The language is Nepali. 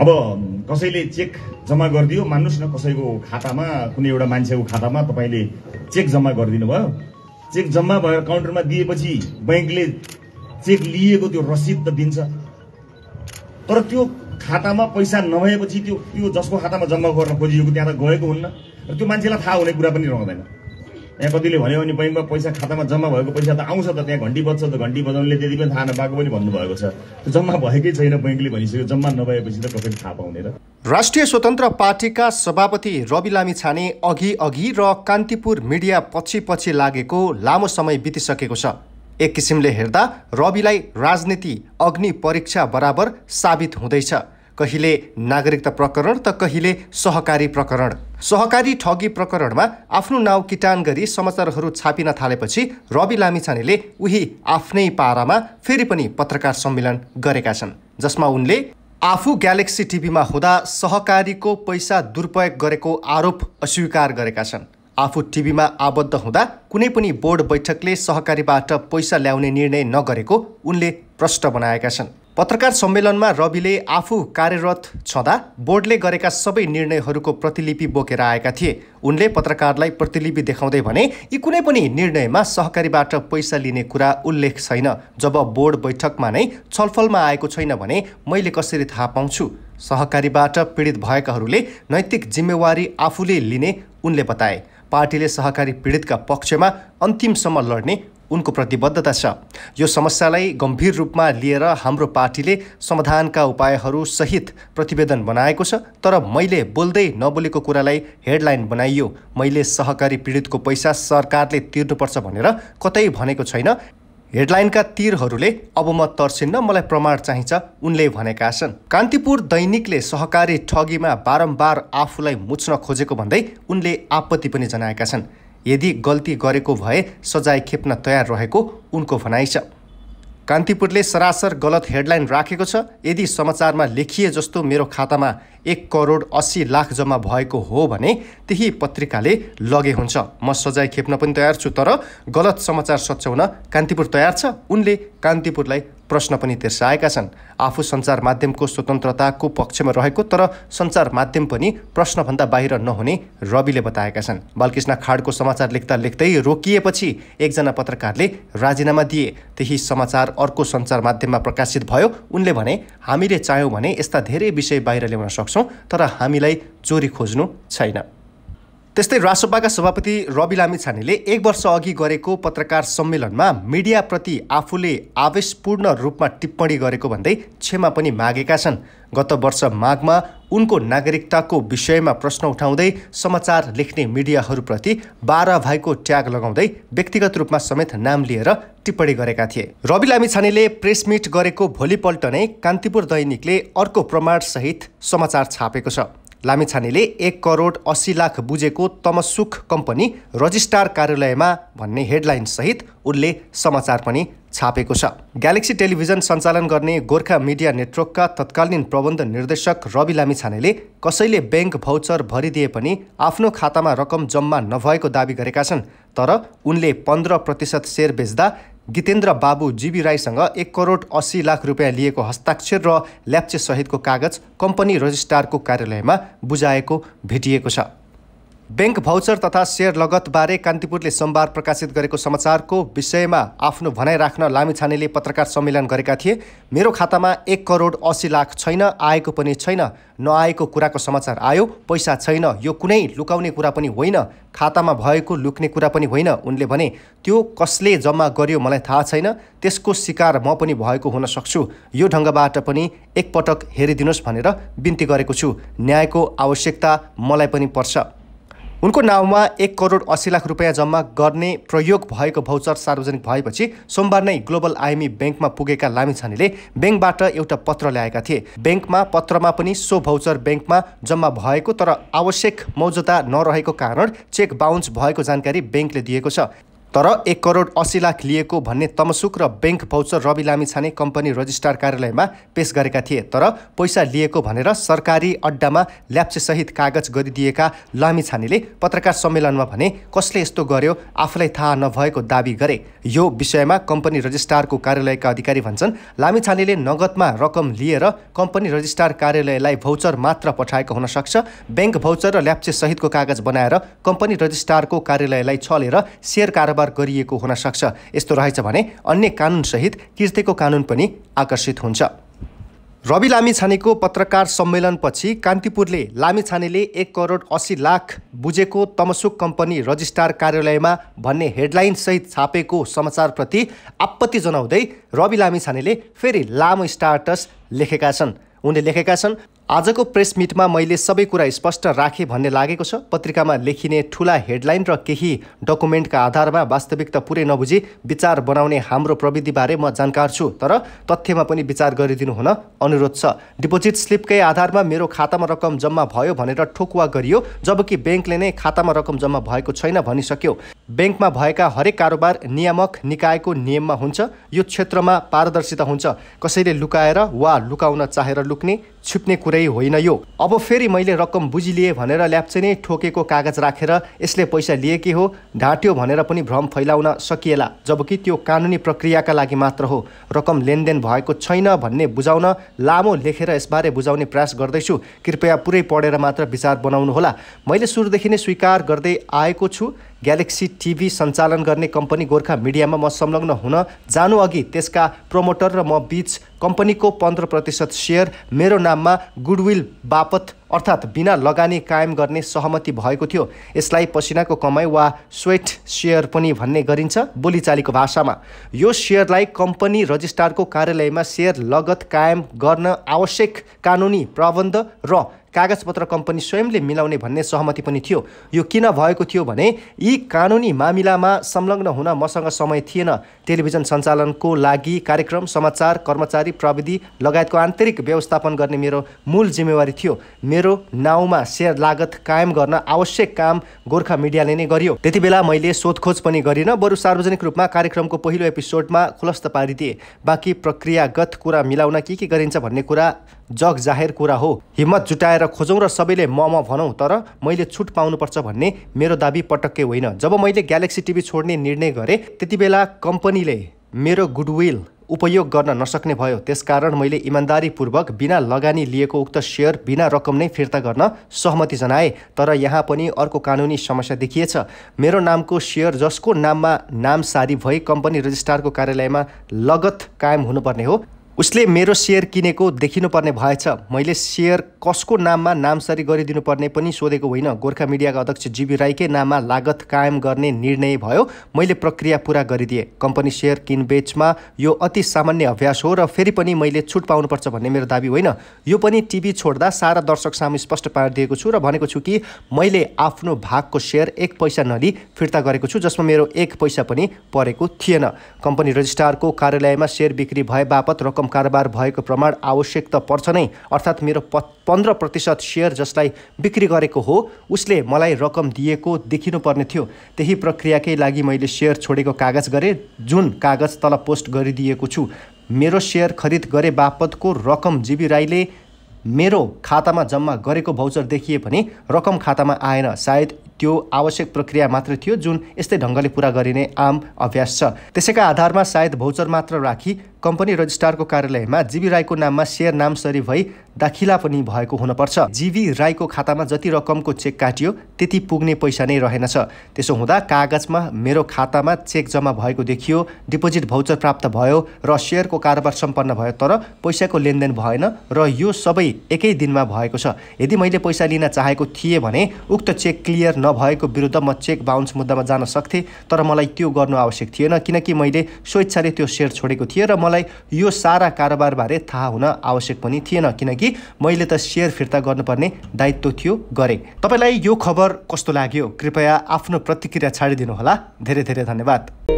अब कसैले चेक जम्मा गरिदियो मान्नुहोस् न कसैको खातामा कुनै एउटा मान्छेको खातामा तपाईँले चेक जम्मा गरिदिनु भयो चेक जम्मा भएर काउन्टरमा दिएपछि ब्याङ्कले चेक लिएको त्यो रसिद त दिन्छ तर त्यो खातामा पैसा नभएपछि त्यो त्यो जसको खातामा जम्मा गर्न खोजिएको त्यहाँ त गएको हुन्न र त्यो मान्छेलाई थाहा हुने कुरा पनि रहँदैन यहाँ कतिले भन्यो भने बैङ्कमा पैसा खातामा जम्मा भएको पैसा त आउँछ त त्यहाँ घन्टी बज्छ त घन्टी बजाउनेले त्यति पनि थाहा नपाएको पनि भन्नुभएको छ त्यो जम्मा भएकै छैन बैङ्कले भनिसक्यो जम्मा नभएपछि त कसरी थाहा पाउने र राष्ट्रिय स्वतन्त्र पार्टीका सभापति रवि लामी छाने अघि अघि र कान्तिपुर मिडिया पछि पछि लागेको लामो समय बितिसकेको छ एक किसिमले हेर्दा रविलाई राजनीति अग्नि परीक्षा बराबर साबित हुँदैछ कहिले नागरिकता प्रकरण त कहिले सहकारी प्रकरण सहकारी ठगी प्रकरणमा आफ्नो नाउँ किटान गरी समाचारहरू छापिन थालेपछि रवि लामिछानेले उही आफ्नै पारामा फेरि पनि पत्रकार सम्मेलन गरेका छन् जसमा उनले आफू ग्यालेक्सी टिभीमा हुँदा सहकारीको पैसा दुरुपयोग गरेको आरोप अस्वीकार गरेका छन् आफू टिभीमा आबद्ध हुँदा कुनै पनि बोर्ड बैठकले सहकारीबाट पैसा ल्याउने निर्णय नगरेको उनले प्रष्ट बनाएका छन् पत्रकार सम्मेलनमा रविले आफू कार्यरत छँदा बोर्डले गरेका सबै निर्णयहरूको प्रतिलिपि बोकेर आएका थिए उनले पत्रकारलाई प्रतिलिपि देखाउँदै भने यी कुनै पनि निर्णयमा सहकारीबाट पैसा लिने कुरा उल्लेख छैन जब बोर्ड बैठकमा नै छलफलमा आएको छैन भने मैले कसरी थाहा पाउँछु सहकारीबाट पीडित भएकाहरूले नैतिक जिम्मेवारी आफूले लिने उनले बताए पार्टीले सहकारी पीडितका पक्षमा अन्तिमसम्म लड्ने उनको प्रतिबद्धता छ यो समस्यालाई गम्भीर रूपमा लिएर हाम्रो पार्टीले समाधानका उपायहरू सहित प्रतिवेदन बनाएको छ तर मैले बोल्दै नबोलेको कुरालाई हेडलाइन बनाइयो मैले सहकारी पीडितको पैसा सरकारले तिर्नुपर्छ भनेर कतै भनेको छैन हेडलाइनका तीरहरूले अब म तर्सिन्न मलाई प्रमाण चाहिन्छ उनले भनेका छन् कान्तिपुर दैनिकले सहकारी ठगीमा बारम्बार आफूलाई मुच्न खोजेको भन्दै उनले आपत्ति पनि जनाएका छन् यदि गल्ती गरेको भए सजाय खेप्न तयार रहेको उनको भनाइ छ कान्तिपुरले सरासर गलत हेडलाइन राखेको छ यदि समाचारमा लेखिए जस्तो मेरो खातामा एक करोड अस्सी लाख जम्मा भएको हो भने त्यही पत्रिकाले लगे हुन्छ म सजाय खेप्न पनि तयार छु तर गलत समाचार सच्याउन कान्तिपुर तयार छ उनले कान्तिपुरलाई प्रश्न पनि तेर्साएका छन् आफू सञ्चार माध्यमको स्वतन्त्रताको पक्षमा रहेको तर सञ्चार माध्यम पनि प्रश्नभन्दा बाहिर नहुने रविले बताएका छन् बालकृष्ण खाडको समाचार लेख्दा लेख्दै रोकिएपछि एकजना पत्रकारले राजीनामा दिए त्यही समाचार अर्को सञ्चार माध्यममा प्रकाशित भयो उनले भने हामीले चाह्यौँ भने यस्ता धेरै विषय बाहिर ल्याउन सक्छौँ सक्छौँ तर हामीलाई चोरी खोज्नु छैन त्यस्तै राजसभाका सभापति रवि लामी छानेले एक वर्ष अघि गरेको पत्रकार सम्मेलनमा मिडियाप्रति आफूले आवेशपूर्ण रूपमा टिप्पणी गरेको भन्दै क्षमा पनि मागेका छन् गत वर्ष माघमा उनको नागरिकताको विषयमा प्रश्न उठाउँदै समाचार लेख्ने मिडियाहरूप्रति बाह्र भाइको ट्याग लगाउँदै व्यक्तिगत रूपमा समेत नाम लिएर टिप्पणी गरेका थिए रवि लामिछानेले प्रेस मिट गरेको भोलिपल्ट नै कान्तिपुर दैनिकले अर्को प्रमाणसहित समाचार छापेको छ लामिछानेले एक करोड अस्सी लाख बुझेको तमसुख कम्पनी रजिस्ट्रार कार्यालयमा भन्ने हेडलाइनसहित उनले समाचार पनि छापेको छ ग्यालेक्सी टेलिभिजन सञ्चालन गर्ने गोर्खा मिडिया नेटवर्कका तत्कालीन प्रबन्ध निर्देशक रवि लामिछानेले कसैले ब्याङ्क भौचर भरिदिए पनि आफ्नो खातामा रकम जम्मा नभएको दावी गरेका छन् तर उनले पन्ध्र प्रतिशत सेयर बेच्दा गितेन्द्र बाबु जीबी राईसँग एक करोड अस्सी लाख रुपियाँ लिएको हस्ताक्षर र ल्याप्चे सहितको कागज कम्पनी रजिस्ट्रारको कार्यालयमा बुझाएको भेटिएको छ ब्याङ्क भाउचर तथा सेयर लगतबारे कान्तिपुरले सोमबार प्रकाशित गरेको समाचारको विषयमा आफ्नो भनाइ राख्न लामिछानेले पत्रकार सम्मेलन गरेका थिए मेरो खातामा एक करोड असी लाख छैन आएको पनि छैन नआएको कुराको समाचार आयो पैसा छैन यो कुनै लुकाउने कुरा पनि होइन खातामा भएको लुक्ने कुरा पनि होइन उनले भने त्यो कसले जम्मा गर्यो मलाई थाहा छैन त्यसको शिकार म पनि भएको हुन सक्छु यो ढङ्गबाट पनि एकपटक हेरिदिनुहोस् भनेर बिन्ती गरेको छु न्यायको आवश्यकता मलाई पनि पर्छ उनको नाउँमा एक करोड अस्सी लाख रुपियाँ जम्मा गर्ने प्रयोग भएको भौचर सार्वजनिक भएपछि सोमबार नै ग्लोबल आइएमई ब्याङ्कमा पुगेका लामिछानेले ब्याङ्कबाट एउटा पत्र ल्याएका थिए ब्याङ्कमा पत्रमा पनि सो भौचर ब्याङ्कमा जम्मा भएको तर आवश्यक मौजदा नरहेको कारण चेक बााउन्स भएको जानकारी ब्याङ्कले दिएको छ तर एक करोड अस्सी लाख लिएको भन्ने तमसुक र bank voucher Rabi Lamichhane company registrar कार्यालयमा पेस गरेका थिए तर पैसा लिएको भनेर सरकारी अड्डामा ल्याप्चेसहित कागज गरिदिएका लामिछानेले पत्रकार सम्मेलनमा भने कसले यस्तो गर्यो आफूलाई थाहा नभएको दावी गरे यो विषयमा कम्पनी रजिस्ट्रारको कार्यालयका अधिकारी भन्छन् लामिछानेले नगदमा रकम लिएर कम्पनी रजिस्ट्रार कार्यालयलाई भौचर मात्र पठाएको हुन सक्छ ब्याङ्क भाउचर र ल्याप्चेसहितको कागज बनाएर कम्पनी रजिस्ट्रारको कार्यालयलाई छलेर सेयर कारोबार कारोबार गरिएको हुन सक्छ यस्तो रहेछ भने अन्य कानुनसहित किर्तेको कानुन पनि आकर्षित हुन्छ रवि लामिछानेको पत्रकार सम्मेलनपछि कान्तिपुरले लामिछानेले एक करोड अस्सी लाख बुझेको तमसुक कम्पनी रजिस्टार कार्यालयमा भन्ने हेडलाइनसहित छापेको समाचारप्रति आपत्ति जनाउँदै रवि लामिछानेले फेरि लामो स्टार्टस लेखेका छन् उनले लेखेका छन् आजको प्रेस मिटमा मैले सबै कुरा स्पष्ट राखेँ भन्ने लागेको छ पत्रिकामा लेखिने ठुला हेडलाइन र केही डकुमेन्टका आधारमा वास्तविकता पुरै नबुझी विचार बनाउने हाम्रो प्रविधिबारे म जानकार छु तर तथ्यमा पनि विचार गरिदिनु हुन अनुरोध छ डिपोजिट स्लिपकै आधारमा मेरो खातामा रकम जम्मा भयो भनेर ठोकुवा गरियो जबकि ब्याङ्कले नै खातामा रकम जम्मा भएको छैन भनिसक्यो ब्याङ्कमा भएका हरेक कारोबार नियामक निकायको नियममा हुन्छ यो क्षेत्रमा पारदर्शिता हुन्छ कसैले लुकाएर वा लुकाउन चाहेर लुक्ने छिप्ने कुरै धेरै होइन यो अब फेरि मैले रकम बुझिलिएँ भनेर ल्याप्चे नै ठोकेको कागज राखेर रा, यसले पैसा लिएकै हो ढाँट्यो भनेर पनि भ्रम फैलाउन सकिएला जबकि त्यो कानुनी प्रक्रियाका लागि मात्र हो रकम लेनदेन भएको छैन भन्ने बुझाउन लामो लेखेर यसबारे बुझाउने प्रयास गर्दैछु कृपया पुरै पढेर मात्र विचार बनाउनुहोला मैले सुरुदेखि नै स्वीकार गर्दै आएको छु ग्यालेक्सी टिभी सञ्चालन गर्ने कम्पनी गोर्खा मिडियामा म संलग्न हुन जानु अघि त्यसका प्रमोटर र म बिच कम्पनीको पन्ध्र प्रतिशत सेयर मेरो नाममा गुडविल बापत अर्थात् बिना लगानी कायम गर्ने सहमति भएको थियो यसलाई पसिनाको कमाई वा स्वेट सेयर पनि भन्ने गरिन्छ बोलीचालीको भाषामा यो सेयरलाई कम्पनी रजिस्ट्रारको कार्यालयमा सेयर लगत कायम गर्न आवश्यक कानुनी प्रबन्ध र कागजपत्र कम्पनी स्वयंले मिलाउने भन्ने सहमति पनि थियो यो किन भएको थियो भने यी कानुनी मामिलामा संलग्न हुन मसँग समय थिएन टेलिभिजन सञ्चालनको लागि कार्यक्रम समाचार कर्मचारी प्रविधि लगायतको आन्तरिक व्यवस्थापन गर्ने मेरो मूल जिम्मेवारी थियो मेरो नाउँमा सेयर लागत कायम गर्न आवश्यक काम गोर्खा मिडियाले नै गरियो त्यति बेला मैले सोधखोज पनि गरिनँ बरु सार्वजनिक रूपमा कार्यक्रमको पहिलो एपिसोडमा खुलस्त पारिदिए बाँकी प्रक्रियागत कुरा मिलाउन के के गरिन्छ भन्ने कुरा जग जाहेर कुरा हो हिम्मत जुटाएर खोजौँ र सबैले म म भनौँ तर मैले छुट पाउनुपर्छ भन्ने मेरो दाबी पटक्कै होइन जब मैले ग्यालेक्सी टिभी छोड्ने निर्णय गरेँ त्यति बेला कम्पनीले मेरो गुडविल उपयोग गर्न नसक्ने भयो त्यसकारण मैले इमान्दारीपूर्वक बिना लगानी लिएको उक्त सेयर बिना रकम नै फिर्ता गर्न सहमति जनाए तर यहाँ पनि अर्को कानुनी समस्या देखिएछ मेरो नामको सेयर जसको नाममा नाम सारी भई कम्पनी रजिस्ट्रारको कार्यालयमा लगत कायम हुनुपर्ने हो उसले मेरो सेयर किनेको देखिनुपर्ने भएछ मैले सेयर कसको नाममा नामसरी गरिदिनुपर्ने पनि सोधेको होइन गोर्खा मिडियाका अध्यक्ष जीबी राईकै नाममा लागत कायम गर्ने निर्णय भयो मैले प्रक्रिया पुरा गरिदिएँ कम्पनी सेयर किनबेचमा यो अति सामान्य अभ्यास हो र फेरि पनि मैले छुट पाउनुपर्छ भन्ने मेरो दावी होइन यो पनि टिभी छोड्दा सारा दर्शक सामु स्पष्ट पारिदिएको छु र भनेको छु कि मैले आफ्नो भागको सेयर एक पैसा नलिई फिर्ता गरेको छु जसमा मेरो एक पैसा पनि परेको थिएन कम्पनी रजिस्ट्रारको कार्यालयमा सेयर बिक्री भए बापत रकम रकम कारोबार भएको प्रमाण आवश्यक त पर्छ नै अर्थात् मेरो प पन्ध्र प्रतिशत सेयर जसलाई बिक्री गरेको हो उसले मलाई रकम दिएको देखिनुपर्ने थियो त्यही प्रक्रियाकै लागि मैले सेयर छोडेको कागज गरेँ जुन कागज तल पोस्ट गरिदिएको छु मेरो सेयर खरिद गरे बापतको रकम जीवी राईले मेरो खातामा जम्मा गरेको भौचर देखिए पनि रकम खातामा आएन सायद त्यो आवश्यक प्रक्रिया मात्र थियो जुन यस्तै ढङ्गले पुरा गरिने आम अभ्यास छ त्यसैका आधारमा सायद भौचर मात्र राखी कम्पनी रजिस्ट्रारको कार्यालयमा जीवी राईको नाममा सेयर नामसरी भई दाखिला पनि भएको हुनपर्छ जीवी राईको खातामा जति रकमको चेक काटियो त्यति पुग्ने पैसा नै रहेनछ त्यसो हुँदा कागजमा मेरो खातामा चेक जम्मा भएको देखियो डिपोजिट भाउचर प्राप्त भयो र सेयरको कारोबार सम्पन्न भयो तर पैसाको लेनदेन भएन र यो सबै एकै दिनमा भएको छ यदि मैले पैसा लिन चाहेको थिएँ भने उक्त चेक क्लियर नभएको विरुद्ध म चेक बााउन्स मुद्दामा जान सक्थेँ तर मलाई त्यो गर्नु आवश्यक थिएन किनकि मैले स्वेच्छाले त्यो सेयर छोडेको थिएँ र मलाई मलाई यो सारा कारोबारबारे थाहा हुन आवश्यक पनि थिएन किनकि मैले त सेयर फिर्ता गर्नुपर्ने दायित्व थियो गरेँ तपाईँलाई यो खबर कस्तो लाग्यो कृपया आफ्नो प्रतिक्रिया छाडिदिनुहोला धेरै धेरै धन्यवाद